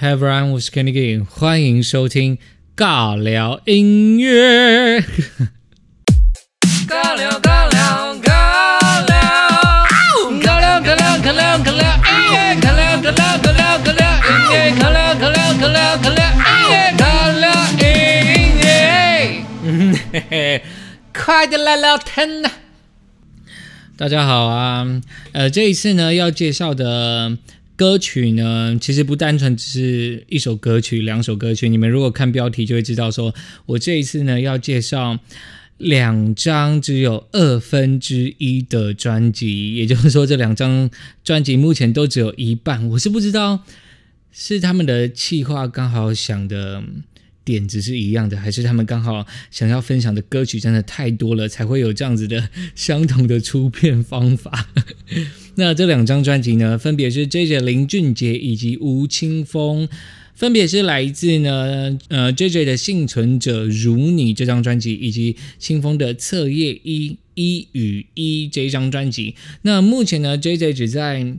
h e v e r y o n e 我是 Kenny k i n 欢迎收听尬聊音乐。尬聊尬聊尬聊，尬聊尬聊尬聊尬聊，哎，尬聊尬聊尬聊尬聊，哎，尬聊尬聊尬聊尬聊，哎，尬聊音乐。嗯，嘿嘿，快点来聊天呐！大家好啊，呃，这一次呢要介绍的。歌曲呢，其实不单纯只是一首歌曲，两首歌曲。你们如果看标题就会知道，说我这一次呢要介绍两张只有二分之一的专辑，也就是说，这两张专辑目前都只有一半。我是不知道是他们的企划刚好想的。点子是一样的，还是他们刚好想要分享的歌曲真的太多了，才会有这样子的相同的出片方法？那这两张专辑呢？分别是 J J 林俊杰以及吴青峰，分别是来自呢呃 J J 的《幸存者如你》这张专辑，以及清风的《侧页一一与一》这一张专辑。那目前呢，J J 只在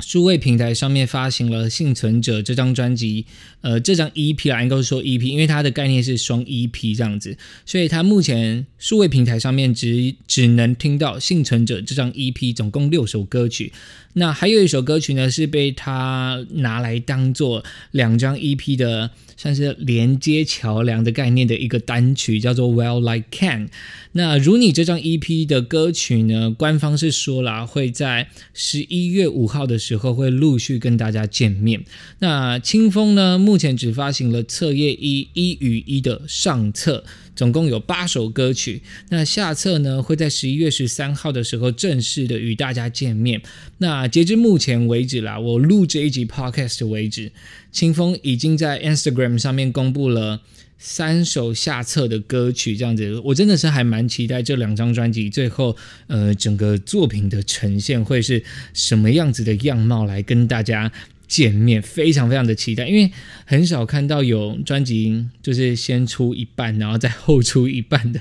数位平台上面发行了《幸存者》这张专辑。呃，这张 EP 啊，应该说 EP，因为它的概念是双 EP 这样子，所以它目前数位平台上面只只能听到《幸存者》这张 EP，总共六首歌曲。那还有一首歌曲呢，是被他拿来当做两张 EP 的，算是连接桥梁的概念的一个单曲，叫做《Well Like Can》。那如你这张 EP 的歌曲呢，官方是说了，会在十一月五号的时候会陆续跟大家见面。那清风呢，目目前只发行了册页一一与一的上册，总共有八首歌曲。那下册呢，会在十一月十三号的时候正式的与大家见面。那截至目前为止啦，我录这一集 podcast 为止，清风已经在 Instagram 上面公布了三首下册的歌曲。这样子，我真的是还蛮期待这两张专辑最后，呃，整个作品的呈现会是什么样子的样貌来跟大家。见面非常非常的期待，因为很少看到有专辑就是先出一半，然后再后出一半的，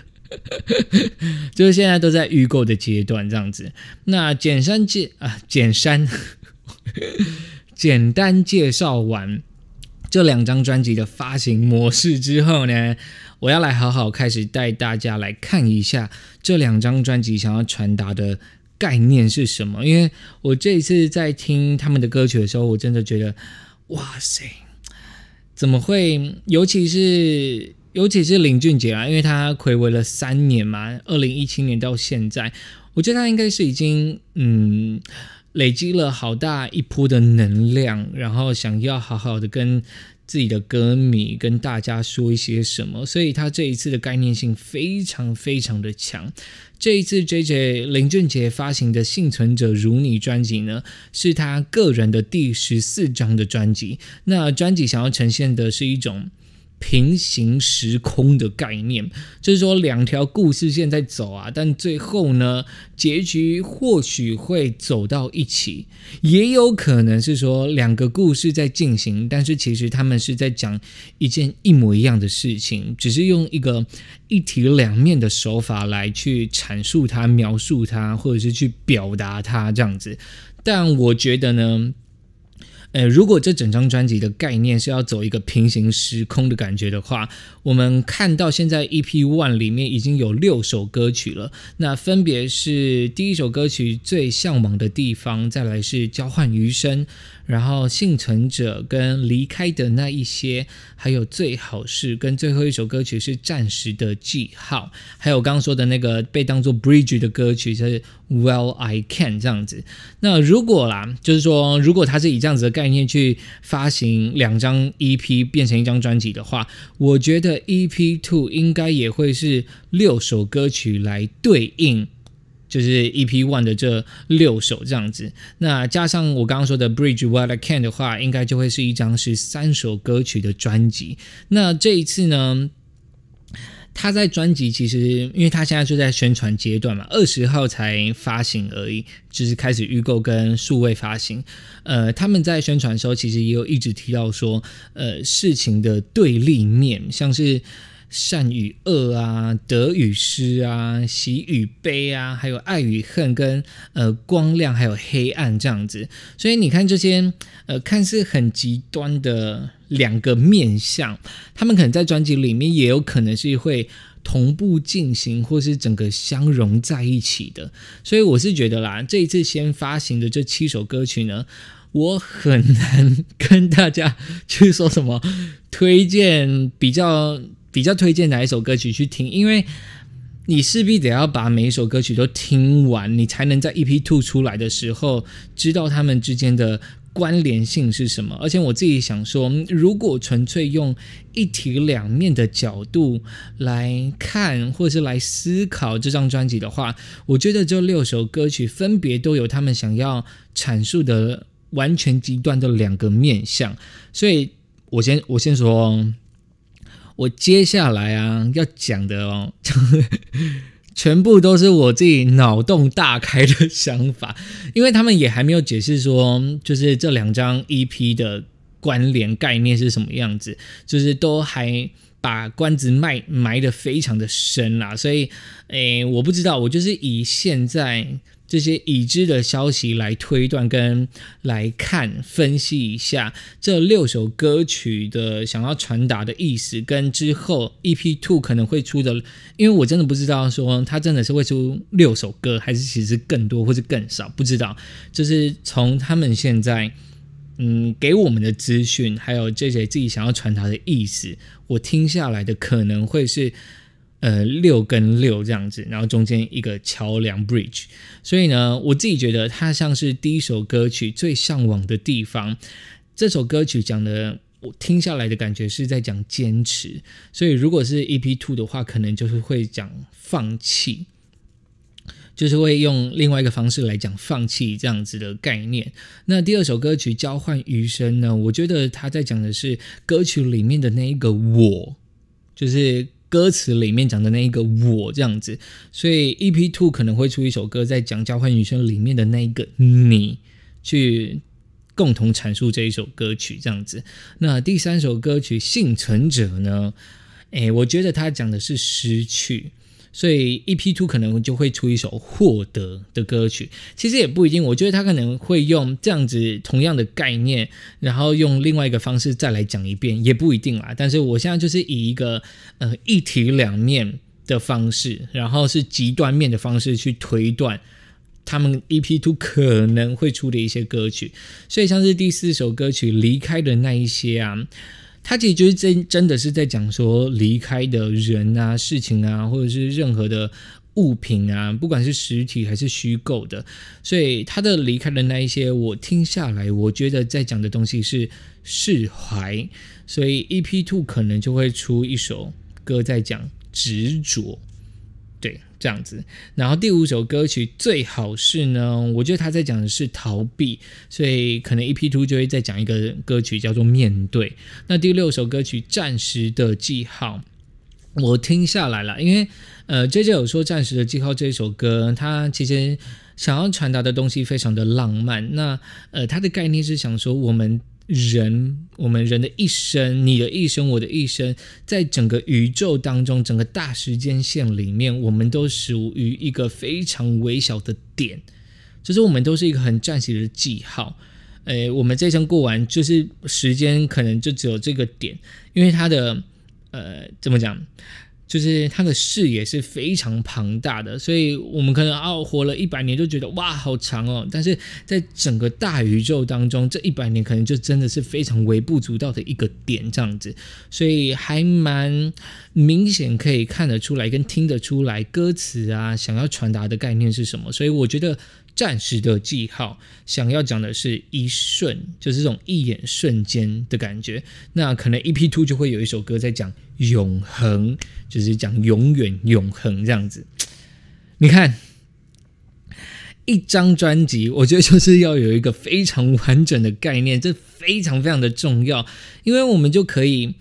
就是现在都在预购的阶段这样子。那简单介啊，简三 简单介绍完这两张专辑的发行模式之后呢，我要来好好开始带大家来看一下这两张专辑想要传达的。概念是什么？因为我这一次在听他们的歌曲的时候，我真的觉得，哇塞，怎么会？尤其是尤其是林俊杰啊，因为他暌违了三年嘛，二零一七年到现在，我觉得他应该是已经嗯累积了好大一波的能量，然后想要好好的跟。自己的歌迷跟大家说一些什么，所以他这一次的概念性非常非常的强。这一次，J J 林俊杰发行的《幸存者如你》专辑呢，是他个人的第十四张的专辑。那专辑想要呈现的是一种。平行时空的概念，就是说两条故事线在走啊，但最后呢，结局或许会走到一起，也有可能是说两个故事在进行，但是其实他们是在讲一件一模一样的事情，只是用一个一体两面的手法来去阐述它、描述它，或者是去表达它这样子。但我觉得呢。哎，如果这整张专辑的概念是要走一个平行时空的感觉的话，我们看到现在 EP One 里面已经有六首歌曲了，那分别是第一首歌曲《最向往的地方》，再来是《交换余生》。然后幸存者跟离开的那一些，还有最好是跟最后一首歌曲是暂时的记号，还有刚刚说的那个被当做 bridge 的歌曲就是 Well I Can 这样子。那如果啦，就是说如果他是以这样子的概念去发行两张 EP 变成一张专辑的话，我觉得 EP Two 应该也会是六首歌曲来对应。就是 EP One 的这六首这样子，那加上我刚刚说的 Bridge w h i l I Can 的话，应该就会是一张是三首歌曲的专辑。那这一次呢，他在专辑其实，因为他现在就在宣传阶段嘛，二十号才发行而已，就是开始预购跟数位发行。呃，他们在宣传的时候，其实也有一直提到说，呃，事情的对立面，像是。善与恶啊，得与失啊，喜与悲啊，还有爱与恨，跟呃光亮还有黑暗这样子。所以你看这些呃看似很极端的两个面相，他们可能在专辑里面也有可能是会同步进行，或是整个相融在一起的。所以我是觉得啦，这一次先发行的这七首歌曲呢，我很难 跟大家去说什么推荐比较。比较推荐哪一首歌曲去听？因为你势必得要把每一首歌曲都听完，你才能在 t w 吐出来的时候知道他们之间的关联性是什么。而且我自己想说，如果纯粹用一体两面的角度来看，或是来思考这张专辑的话，我觉得这六首歌曲分别都有他们想要阐述的完全极端的两个面相。所以，我先我先说。我接下来啊要讲的哦，全部都是我自己脑洞大开的想法，因为他们也还没有解释说，就是这两张 EP 的关联概念是什么样子，就是都还把关子埋埋得非常的深啦，所以，诶，我不知道，我就是以现在。这些已知的消息来推断跟来看分析一下这六首歌曲的想要传达的意思，跟之后 E P Two 可能会出的，因为我真的不知道说他真的是会出六首歌，还是其实更多或者更少，不知道。就是从他们现在嗯给我们的资讯，还有这些自己想要传达的意思，我听下来的可能会是。呃，六跟六这样子，然后中间一个桥梁 （bridge）。所以呢，我自己觉得它像是第一首歌曲最向往的地方。这首歌曲讲的，我听下来的感觉是在讲坚持。所以如果是 EP two 的话，可能就是会讲放弃，就是会用另外一个方式来讲放弃这样子的概念。那第二首歌曲《交换余生》呢，我觉得他在讲的是歌曲里面的那一个我，就是。歌词里面讲的那一个我这样子，所以 EP Two 可能会出一首歌，在讲交换女生里面的那一个你，去共同阐述这一首歌曲这样子。那第三首歌曲《幸存者》呢？诶，我觉得他讲的是失去。所以 E P Two 可能就会出一首获得的歌曲，其实也不一定。我觉得他可能会用这样子同样的概念，然后用另外一个方式再来讲一遍，也不一定啦。但是我现在就是以一个呃一体两面的方式，然后是极端面的方式去推断他们 E P Two 可能会出的一些歌曲。所以像是第四首歌曲《离开》的那一些啊。他其实就是真真的是在讲说离开的人啊、事情啊，或者是任何的物品啊，不管是实体还是虚构的。所以他的离开的那一些，我听下来，我觉得在讲的东西是释怀。所以 EP Two 可能就会出一首歌在讲执着。对，这样子。然后第五首歌曲最好是呢，我觉得他在讲的是逃避，所以可能一 P two 就会再讲一个歌曲叫做《面对》。那第六首歌曲《暂时的记号》，我听下来了，因为呃，JJ 有说《暂时的记号》这一首歌，他其实想要传达的东西非常的浪漫。那呃，他的概念是想说我们。人，我们人的一生，你的一生，我的一生，在整个宇宙当中，整个大时间线里面，我们都属于一个非常微小的点，就是我们都是一个很暂时的记号。诶，我们这一生过完，就是时间可能就只有这个点，因为它的，呃，怎么讲？就是他的视野是非常庞大的，所以我们可能啊活了一百年就觉得哇好长哦，但是在整个大宇宙当中，这一百年可能就真的是非常微不足道的一个点这样子，所以还蛮。明显可以看得出来，跟听得出来歌词啊，想要传达的概念是什么。所以我觉得暂时的记号想要讲的是一瞬，就是这种一眼瞬间的感觉。那可能 EP Two 就会有一首歌在讲永恒，就是讲永远永恒这样子。你看，一张专辑，我觉得就是要有一个非常完整的概念，这非常非常的重要，因为我们就可以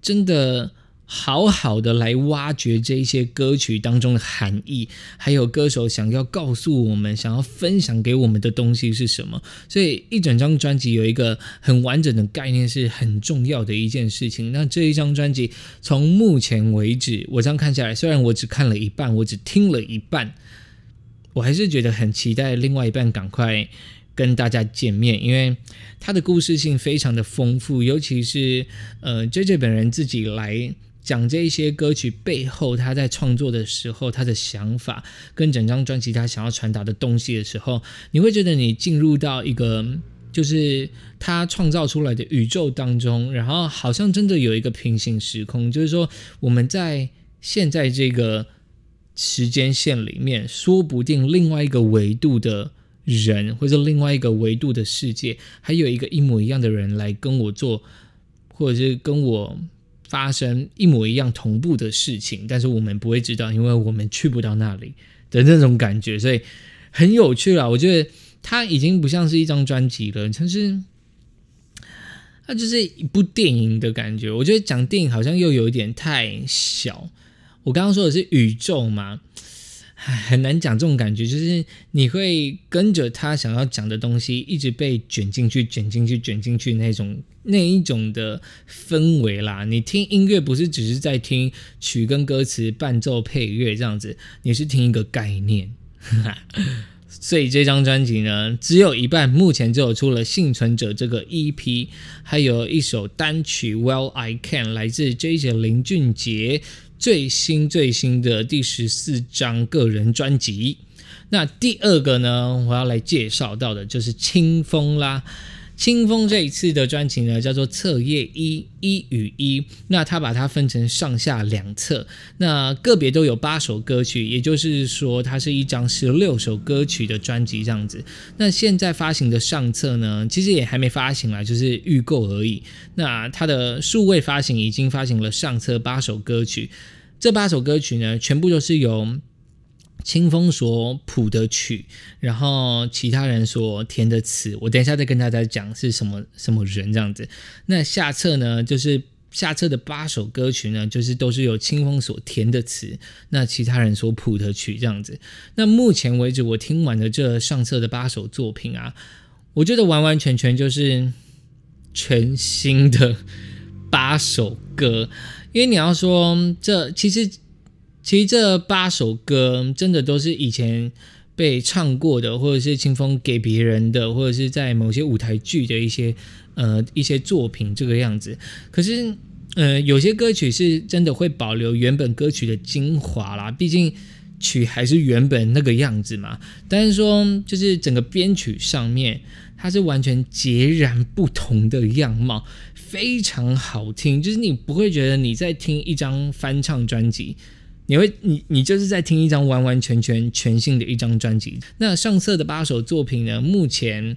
真的。好好的来挖掘这一些歌曲当中的含义，还有歌手想要告诉我们、想要分享给我们的东西是什么。所以一整张专辑有一个很完整的概念是很重要的一件事情。那这一张专辑从目前为止，我这样看下来，虽然我只看了一半，我只听了一半，我还是觉得很期待另外一半赶快跟大家见面，因为它的故事性非常的丰富，尤其是呃 j j 本人自己来。讲这一些歌曲背后，他在创作的时候他的想法，跟整张专辑他想要传达的东西的时候，你会觉得你进入到一个就是他创造出来的宇宙当中，然后好像真的有一个平行时空，就是说我们在现在这个时间线里面，说不定另外一个维度的人，或者另外一个维度的世界，还有一个一模一样的人来跟我做，或者是跟我。发生一模一样同步的事情，但是我们不会知道，因为我们去不到那里的那种感觉，所以很有趣了。我觉得它已经不像是一张专辑了，它是，它就是一部电影的感觉。我觉得讲电影好像又有一点太小。我刚刚说的是宇宙嘛，很难讲这种感觉，就是你会跟着他想要讲的东西，一直被卷进去、卷进去、卷进去那种那一种的氛围啦。你听音乐不是只是在听曲跟歌词、伴奏、配乐这样子，你是听一个概念。所以这张专辑呢，只有一半，目前只有出了《幸存者》这个 EP，还有一首单曲《Well I Can》，来自 J n 林俊杰。最新最新的第十四张个人专辑，那第二个呢？我要来介绍到的就是《清风》啦。清风这一次的专辑呢，叫做《侧页一一与一》，那他把它分成上下两册，那个别都有八首歌曲，也就是说，它是一张十六首歌曲的专辑这样子。那现在发行的上册呢，其实也还没发行啦，就是预购而已。那它的数位发行已经发行了上册八首歌曲，这八首歌曲呢，全部都是由。清风所谱的曲，然后其他人说填的词，我等一下再跟大家讲是什么什么人这样子。那下册呢，就是下册的八首歌曲呢，就是都是由清风所填的词，那其他人所谱的曲这样子。那目前为止，我听完了这上册的八首作品啊，我觉得完完全全就是全新的八首歌，因为你要说这其实。其实这八首歌真的都是以前被唱过的，或者是清风给别人的，或者是在某些舞台剧的一些呃一些作品这个样子。可是，呃，有些歌曲是真的会保留原本歌曲的精华啦，毕竟曲还是原本那个样子嘛。但是说，就是整个编曲上面，它是完全截然不同的样貌，非常好听，就是你不会觉得你在听一张翻唱专辑。你会，你你就是在听一张完完全全全新的一张专辑。那上色的八首作品呢？目前，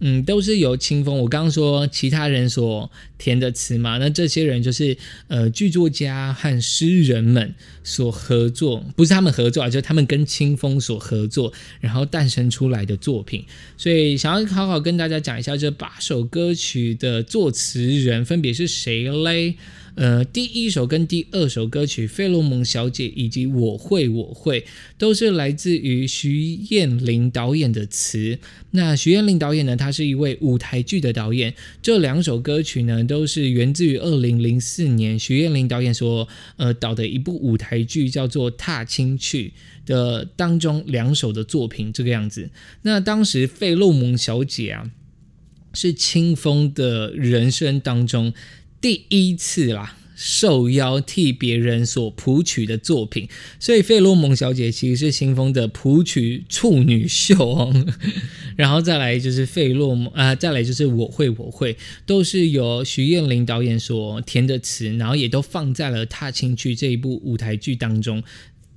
嗯，都是由清风，我刚刚说其他人所填的词嘛。那这些人就是，呃，剧作家和诗人们所合作，不是他们合作，就他们跟清风所合作，然后诞生出来的作品。所以，想要好好跟大家讲一下这八首歌曲的作词人分别是谁嘞？呃，第一首跟第二首歌曲《费洛蒙小姐》以及《我会我会》都是来自于徐艳玲导演的词。那徐艳玲导演呢，她是一位舞台剧的导演。这两首歌曲呢，都是源自于二零零四年徐艳玲导演所呃导的一部舞台剧，叫做《踏青去》的当中两首的作品这个样子。那当时《费洛蒙小姐》啊，是清风的人生当中。第一次啦，受邀替别人所谱曲的作品，所以费洛蒙小姐其实是新风的谱曲处女秀哦。然后再来就是费洛蒙啊，再来就是我会我会，都是由徐燕玲导演所填的词，然后也都放在了《踏青去》这一部舞台剧当中，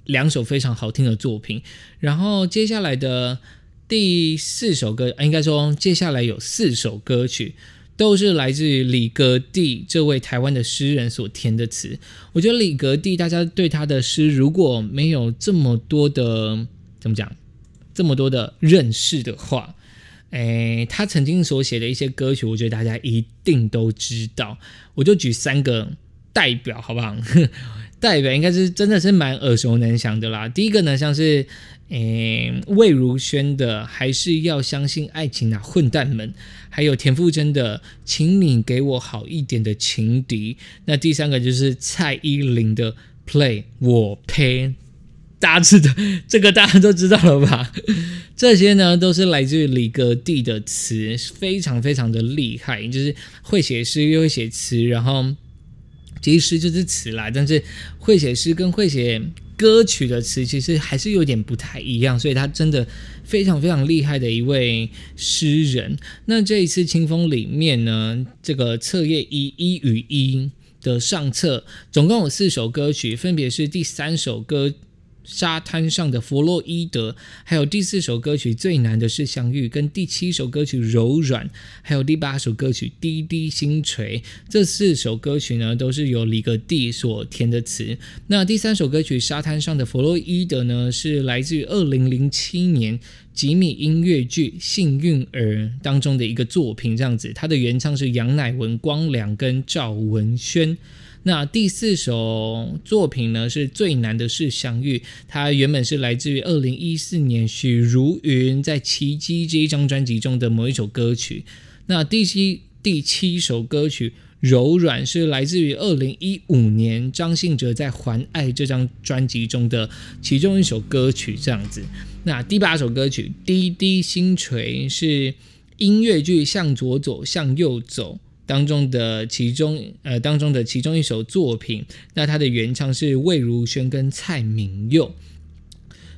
两首非常好听的作品。然后接下来的第四首歌，应该说接下来有四首歌曲。都是来自于李格弟这位台湾的诗人所填的词。我觉得李格弟，大家对他的诗如果没有这么多的怎么讲，这么多的认识的话，诶，他曾经所写的一些歌曲，我觉得大家一定都知道。我就举三个代表，好不好？代表应该是真的是蛮耳熟能详的啦。第一个呢，像是诶魏如萱的《还是要相信爱情》啊，《混蛋们，还有田馥甄的《请你给我好一点的情敌》。那第三个就是蔡依林的《Play》，我呸，大家知道 这个大家都知道了吧？这些呢都是来自于李格弟的词，非常非常的厉害，就是会写诗又会写词，然后。其实就是词啦，但是会写诗跟会写歌曲的词其实还是有点不太一样，所以他真的非常非常厉害的一位诗人。那这一次《清风》里面呢，这个册页一一与一的上册，总共有四首歌曲，分别是第三首歌。沙滩上的弗洛伊德，还有第四首歌曲最难的是相遇，跟第七首歌曲柔软，还有第八首歌曲滴滴星垂，这四首歌曲呢都是由李格蒂所填的词。那第三首歌曲沙滩上的弗洛伊德呢，是来自于二零零七年吉米音乐剧《幸运儿》当中的一个作品，这样子，它的原唱是杨乃文、光良跟赵文轩。那第四首作品呢，是最难的是相遇。它原本是来自于2014年许茹芸在《奇迹》这一张专辑中的某一首歌曲。那第七第七首歌曲《柔软》是来自于2015年张信哲在《还爱》这张专辑中的其中一首歌曲。这样子。那第八首歌曲《滴滴星垂》是音乐剧《向左走向右走》。当中的其中呃，当中的其中一首作品，那它的原唱是魏如萱跟蔡明佑，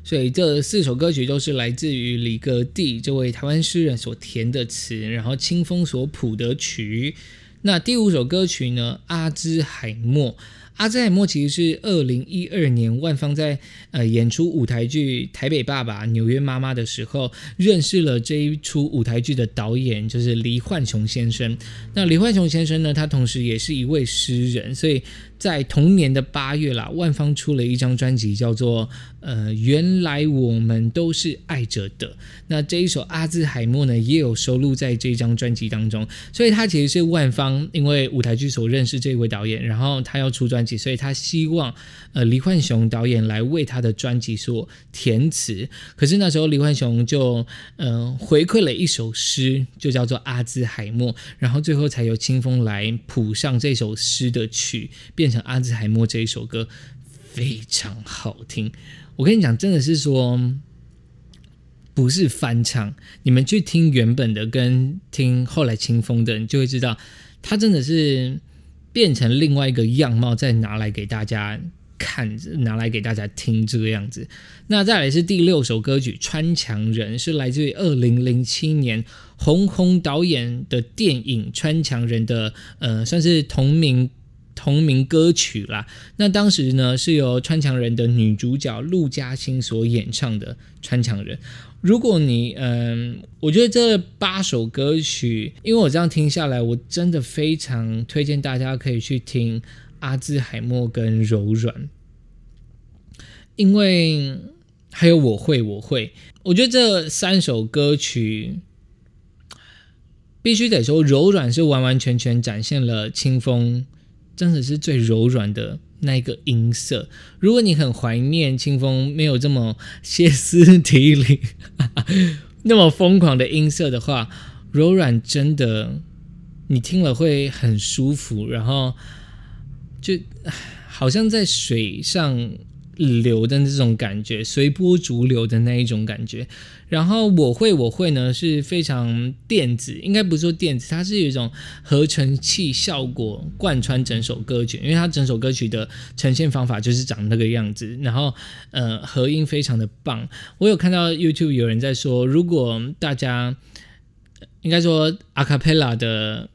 所以这四首歌曲都是来自于李格弟这位台湾诗人所填的词，然后清风所谱的曲。那第五首歌曲呢，《阿兹海默》。阿兹海默其实是二零一二年万芳在呃演出舞台剧《台北爸爸》《纽约妈妈》的时候，认识了这一出舞台剧的导演，就是黎焕雄先生。那黎焕雄先生呢，他同时也是一位诗人，所以。在同年的八月啦，万方出了一张专辑，叫做《呃原来我们都是爱着的》。那这一首阿兹海默呢，也有收录在这张专辑当中。所以他其实是万方，因为舞台剧所认识这位导演，然后他要出专辑，所以他希望呃李焕雄导演来为他的专辑所填词。可是那时候李焕雄就嗯回馈了一首诗，就叫做《阿兹海默》，然后最后才由清风来谱上这首诗的曲，变。讲阿兹海默这一首歌非常好听，我跟你讲，真的是说不是翻唱，你们去听原本的跟听后来清风的，你就会知道，他真的是变成另外一个样貌，再拿来给大家看，拿来给大家听这个样子。那再来是第六首歌曲《穿墙人》，是来自于二零零七年红红导演的电影《穿墙人》的，呃，算是同名。同名歌曲啦，那当时呢是由《穿墙人》的女主角陆嘉欣所演唱的《穿墙人》。如果你嗯，我觉得这八首歌曲，因为我这样听下来，我真的非常推荐大家可以去听《阿兹海默》跟《柔软》，因为还有我会我会，我觉得这三首歌曲必须得说，《柔软》是完完全全展现了清风。真的是最柔软的那一个音色。如果你很怀念清风没有这么歇斯底里、那么疯狂的音色的话，柔软真的，你听了会很舒服，然后就好像在水上。流的那种感觉，随波逐流的那一种感觉。然后我会我会呢，是非常电子，应该不是说电子，它是有一种合成器效果贯穿整首歌曲，因为它整首歌曲的呈现方法就是长那个样子。然后呃，和音非常的棒。我有看到 YouTube 有人在说，如果大家应该说 Acapella 的。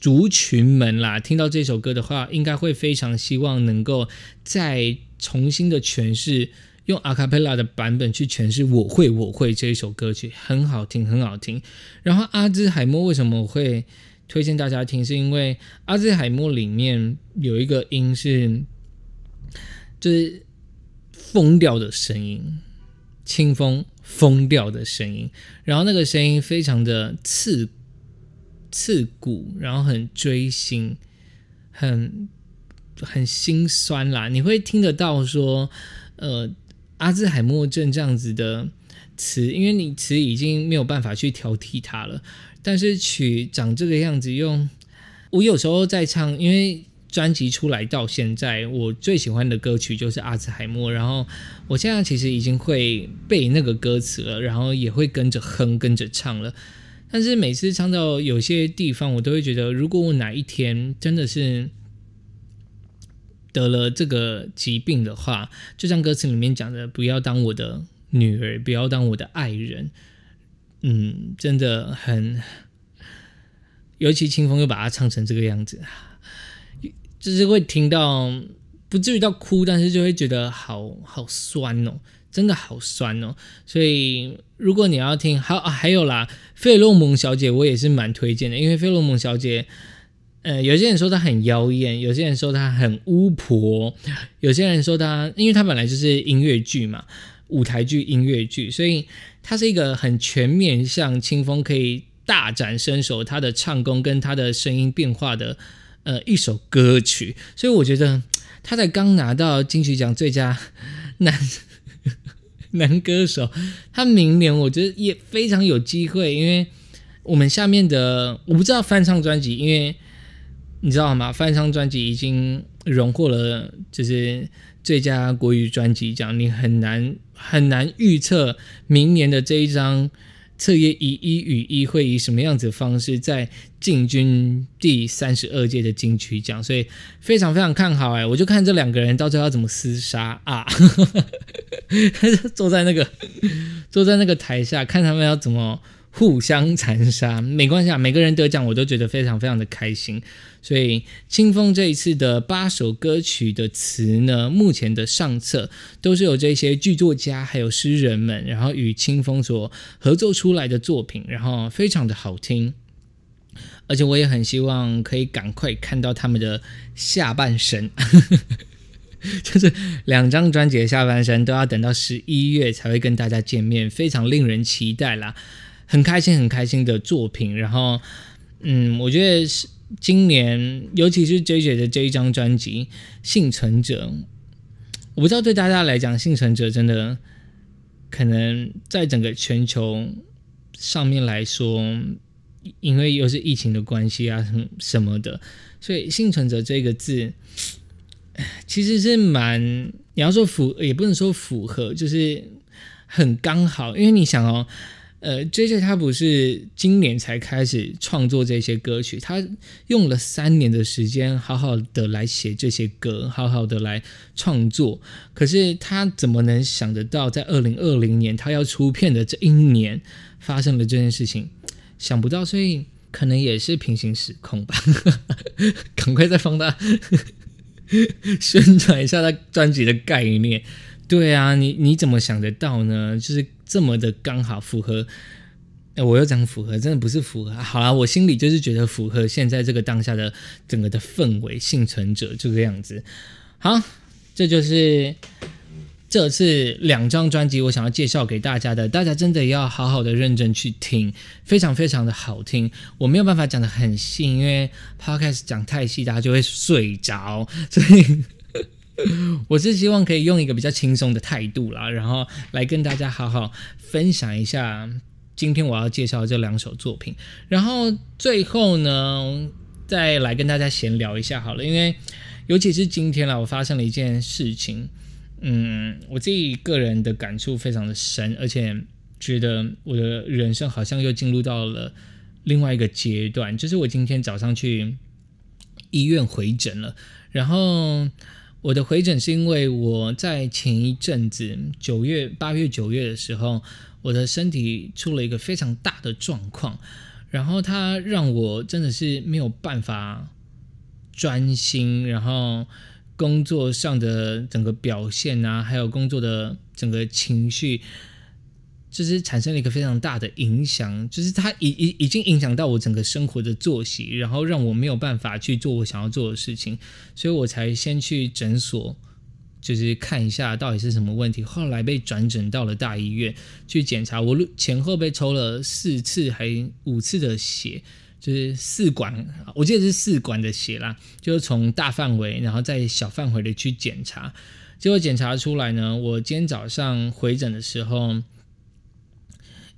族群们啦，听到这首歌的话，应该会非常希望能够再重新的诠释，用 a cappella 的版本去诠释《我会我会》这一首歌曲，很好听，很好听。然后阿兹海默为什么会推荐大家听？是因为阿兹海默里面有一个音是，就是疯掉的声音，清风疯掉的声音，然后那个声音非常的刺。刺骨，然后很追星，很很心酸啦。你会听得到说，呃，阿兹海默症这样子的词，因为你词已经没有办法去挑剔它了。但是曲长这个样子，用我有时候在唱，因为专辑出来到现在，我最喜欢的歌曲就是阿兹海默。然后我现在其实已经会背那个歌词了，然后也会跟着哼，跟着唱了。但是每次唱到有些地方，我都会觉得，如果我哪一天真的是得了这个疾病的话，就像歌词里面讲的，不要当我的女儿，不要当我的爱人，嗯，真的很，尤其清风又把它唱成这个样子，就是会听到不至于到哭，但是就会觉得好好酸哦。真的好酸哦！所以如果你要听，还还有啦，《费洛蒙小姐》我也是蛮推荐的，因为《费洛蒙小姐》，呃，有些人说她很妖艳，有些人说她很巫婆，有些人说她，因为她本来就是音乐剧嘛，舞台剧音乐剧，所以她是一个很全面，向清风可以大展身手，她的唱功跟她的声音变化的呃一首歌曲，所以我觉得她在刚拿到金曲奖最佳男。男歌手，他明年我觉得也非常有机会，因为我们下面的我不知道翻唱专辑，因为你知道吗？翻唱专辑已经荣获了就是最佳国语专辑奖，你很难很难预测明年的这一张《侧夜一与一》会以什么样子的方式在。进军第三十二届的金曲奖，所以非常非常看好哎！我就看这两个人到最后要怎么厮杀啊！坐在那个坐在那个台下看他们要怎么互相残杀，没关系啊！每个人得奖我都觉得非常非常的开心。所以清风这一次的八首歌曲的词呢，目前的上册都是有这些剧作家还有诗人们，然后与清风所合作出来的作品，然后非常的好听。而且我也很希望可以赶快看到他们的下半身，就是两张专辑的下半身都要等到十一月才会跟大家见面，非常令人期待啦！很开心，很开心的作品。然后，嗯，我觉得是今年，尤其是 J J 的这一张专辑《幸存者》，我不知道对大家来讲，《幸存者》真的可能在整个全球上面来说。因为又是疫情的关系啊，什么什么的，所以幸存者这个字，其实是蛮你要说符也不能说符合，就是很刚好。因为你想哦，呃 j J 他不是今年才开始创作这些歌曲，他用了三年的时间好好的来写这些歌，好好的来创作。可是他怎么能想得到，在二零二零年他要出片的这一年，发生了这件事情？想不到，所以可能也是平行时空吧。赶快再放大宣传一下他专辑的概念。对啊，你你怎么想得到呢？就是这么的刚好符合。我又讲符合，真的不是符合。好啦，我心里就是觉得符合现在这个当下的整个的氛围，幸存者这个样子。好，这就是。这次两张专辑，我想要介绍给大家的，大家真的要好好的认真去听，非常非常的好听。我没有办法讲的很细，因为 Podcast 讲太细，大家就会睡着，所以 我是希望可以用一个比较轻松的态度啦，然后来跟大家好好分享一下今天我要介绍这两首作品，然后最后呢，再来跟大家闲聊一下好了，因为尤其是今天啦，我发生了一件事情。嗯，我自己个人的感触非常的深，而且觉得我的人生好像又进入到了另外一个阶段。就是我今天早上去医院回诊了，然后我的回诊是因为我在前一阵子九月、八月、九月的时候，我的身体出了一个非常大的状况，然后它让我真的是没有办法专心，然后。工作上的整个表现啊，还有工作的整个情绪，就是产生了一个非常大的影响。就是它已已已经影响到我整个生活的作息，然后让我没有办法去做我想要做的事情，所以我才先去诊所，就是看一下到底是什么问题。后来被转诊到了大医院去检查，我前后被抽了四次还五次的血。就是试管，我记得是试管的血啦，就是从大范围，然后再小范围的去检查，结果检查出来呢，我今天早上回诊的时候，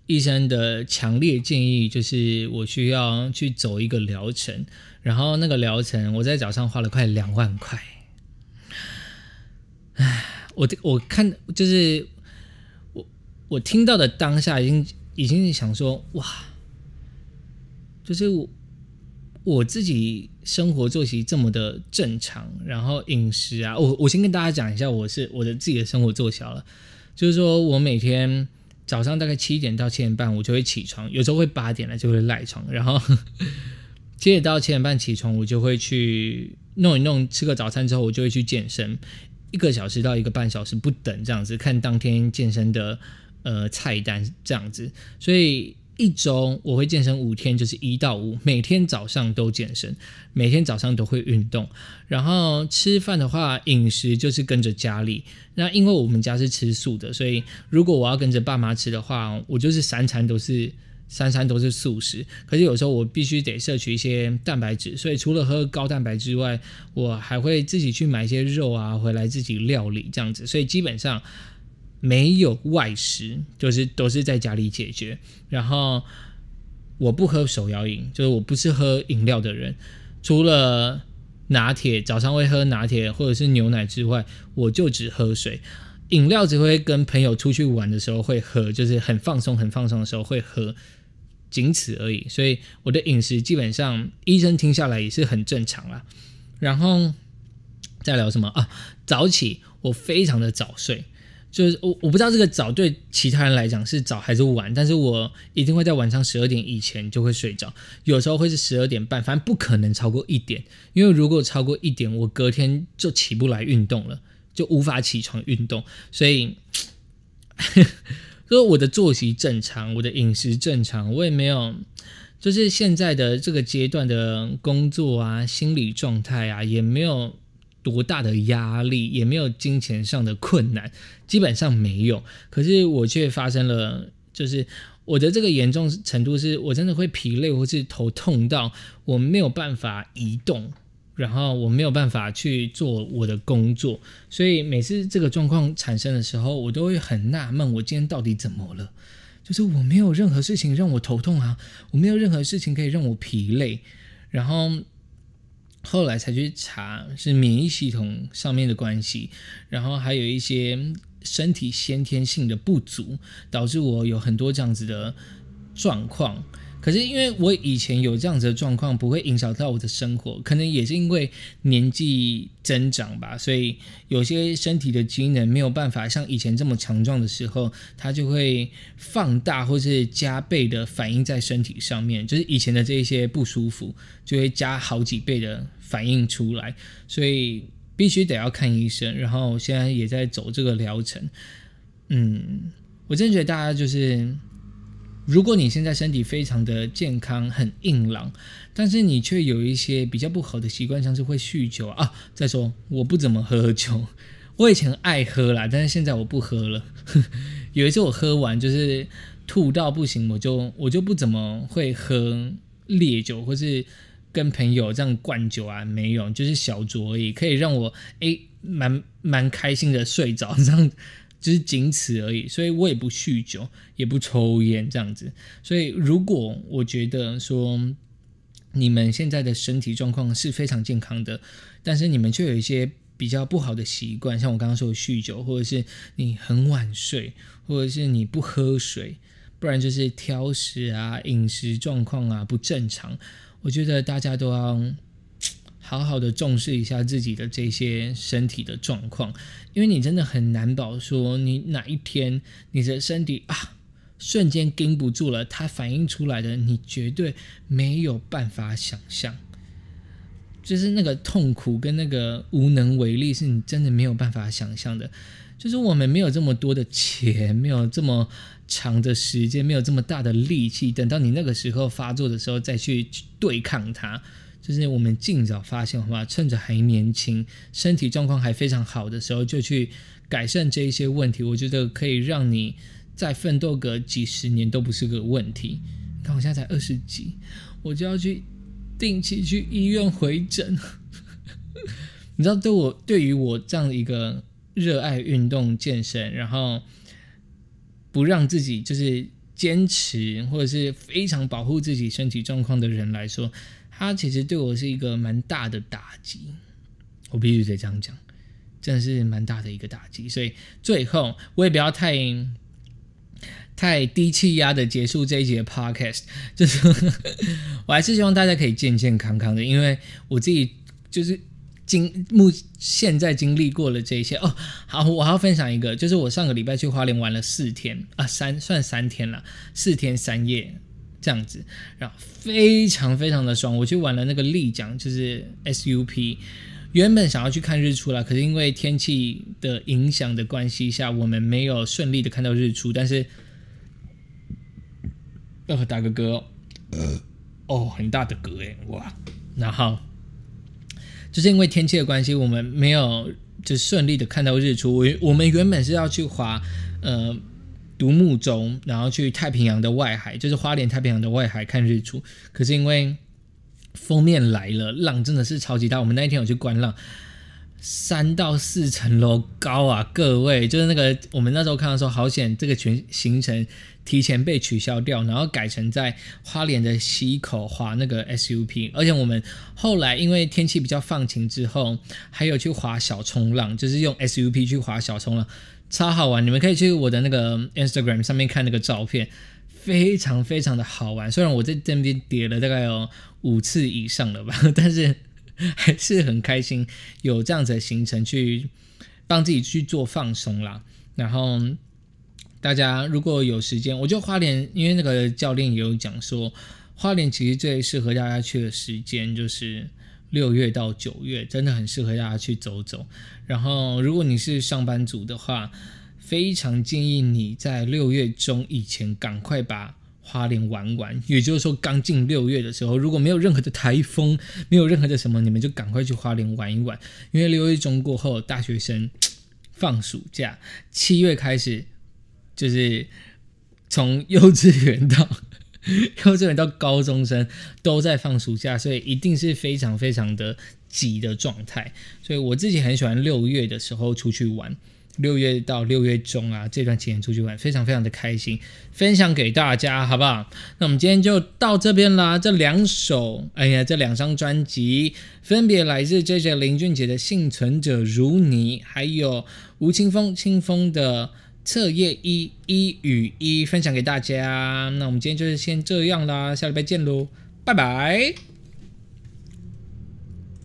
医生的强烈建议就是我需要去走一个疗程，然后那个疗程我在早上花了快两万块，唉，我我看就是我我听到的当下已经已经想说哇。就是我我自己生活作息这么的正常，然后饮食啊，我我先跟大家讲一下，我是我的自己的生活作息了。就是说我每天早上大概七点到七点半，我就会起床，有时候会八点了就会赖床，然后接 着到七点半起床，我就会去弄一弄，吃个早餐之后，我就会去健身，一个小时到一个半小时不等，这样子看当天健身的呃菜单这样子，所以。一周我会健身五天，就是一到五，每天早上都健身，每天早上都会运动。然后吃饭的话，饮食就是跟着家里。那因为我们家是吃素的，所以如果我要跟着爸妈吃的话，我就是三餐都是三餐都是素食。可是有时候我必须得摄取一些蛋白质，所以除了喝高蛋白之外，我还会自己去买一些肉啊回来自己料理这样子。所以基本上。没有外食，就是都是在家里解决。然后我不喝手摇饮，就是我不是喝饮料的人，除了拿铁，早上会喝拿铁或者是牛奶之外，我就只喝水。饮料只会跟朋友出去玩的时候会喝，就是很放松、很放松的时候会喝，仅此而已。所以我的饮食基本上医生听下来也是很正常啦。然后再聊什么啊？早起，我非常的早睡。就是我我不知道这个早对其他人来讲是早还是晚，但是我一定会在晚上十二点以前就会睡着，有时候会是十二点半，反正不可能超过一点，因为如果超过一点，我隔天就起不来运动了，就无法起床运动，所以，所 以我的作息正常，我的饮食正常，我也没有，就是现在的这个阶段的工作啊，心理状态啊，也没有。多大的压力也没有，金钱上的困难基本上没有，可是我却发生了，就是我的这个严重程度是，我真的会疲累，或是头痛到我没有办法移动，然后我没有办法去做我的工作，所以每次这个状况产生的时候，我都会很纳闷，我今天到底怎么了？就是我没有任何事情让我头痛啊，我没有任何事情可以让我疲累，然后。后来才去查是免疫系统上面的关系，然后还有一些身体先天性的不足，导致我有很多这样子的状况。可是因为我以前有这样子的状况，不会影响到我的生活。可能也是因为年纪增长吧，所以有些身体的机能没有办法像以前这么强壮的时候，它就会放大或是加倍的反应在身体上面。就是以前的这些不舒服，就会加好几倍的反应出来。所以必须得要看医生，然后现在也在走这个疗程。嗯，我真觉得大家就是。如果你现在身体非常的健康，很硬朗，但是你却有一些比较不好的习惯，像是会酗酒啊。再说，我不怎么喝酒，我以前爱喝啦，但是现在我不喝了。有一次我喝完就是吐到不行，我就我就不怎么会喝烈酒，或是跟朋友这样灌酒啊，没有，就是小酌也可以让我诶蛮蛮开心的睡着这样。就是仅此而已，所以我也不酗酒，也不抽烟这样子。所以如果我觉得说你们现在的身体状况是非常健康的，但是你们却有一些比较不好的习惯，像我刚刚说的酗酒，或者是你很晚睡，或者是你不喝水，不然就是挑食啊，饮食状况啊不正常。我觉得大家都要。好好的重视一下自己的这些身体的状况，因为你真的很难保说你哪一天你的身体啊瞬间盯不住了，它反映出来的你绝对没有办法想象，就是那个痛苦跟那个无能为力是你真的没有办法想象的。就是我们没有这么多的钱，没有这么长的时间，没有这么大的力气，等到你那个时候发作的时候再去对抗它。就是我们尽早发现，好吧，趁着还年轻，身体状况还非常好的时候，就去改善这一些问题。我觉得可以让你再奋斗个几十年都不是个问题。你看，我现在才二十几，我就要去定期去医院回诊。你知道，对我对于我这样一个热爱运动、健身，然后不让自己就是坚持或者是非常保护自己身体状况的人来说。它其实对我是一个蛮大的打击，我必须得这样讲，真的是蛮大的一个打击。所以最后，我也不要太太低气压的结束这一节 podcast，就是我还是希望大家可以健健康康的，因为我自己就是经目现在经历过了这些哦。好，我还要分享一个，就是我上个礼拜去花莲玩了四天啊，三算三天了，四天三夜。这样子，然后非常非常的爽。我去玩了那个丽江，就是 SUP。原本想要去看日出了，可是因为天气的影响的关系下，我们没有顺利的看到日出。但是，呃，大哥哥，呃，哦，很大的嗝哎，哇！然后就是因为天气的关系，我们没有就顺利的看到日出。我我们原本是要去滑，呃。独木舟，然后去太平洋的外海，就是花莲太平洋的外海看日出。可是因为封面来了，浪真的是超级大。我们那一天我去观浪，三到四层楼高啊！各位，就是那个我们那时候看到说好险，这个全行程提前被取消掉，然后改成在花莲的溪口划那个 SUP。而且我们后来因为天气比较放晴之后，还有去划小冲浪，就是用 SUP 去划小冲浪。超好玩！你们可以去我的那个 Instagram 上面看那个照片，非常非常的好玩。虽然我在这边叠了大概有五次以上了吧，但是还是很开心有这样子的行程去帮自己去做放松啦。然后大家如果有时间，我觉得花莲，因为那个教练也有讲说，花莲其实最适合大家去的时间就是。六月到九月真的很适合大家去走走，然后如果你是上班族的话，非常建议你在六月中以前赶快把花莲玩完。也就是说，刚进六月的时候，如果没有任何的台风，没有任何的什么，你们就赶快去花莲玩一玩。因为六月中过后，大学生放暑假，七月开始就是从幼稚园到。幼稚园到高中生都在放暑假，所以一定是非常非常的挤的状态。所以我自己很喜欢六月的时候出去玩，六月到六月中啊这段期间出去玩，非常非常的开心，分享给大家好不好？那我们今天就到这边啦。这两首，哎呀，这两张专辑分别来自这些林俊杰的《幸存者如你》，还有吴青峰青峰的。测验一一与一分享给大家，那我们今天就是先这样啦，下礼拜见喽，拜拜。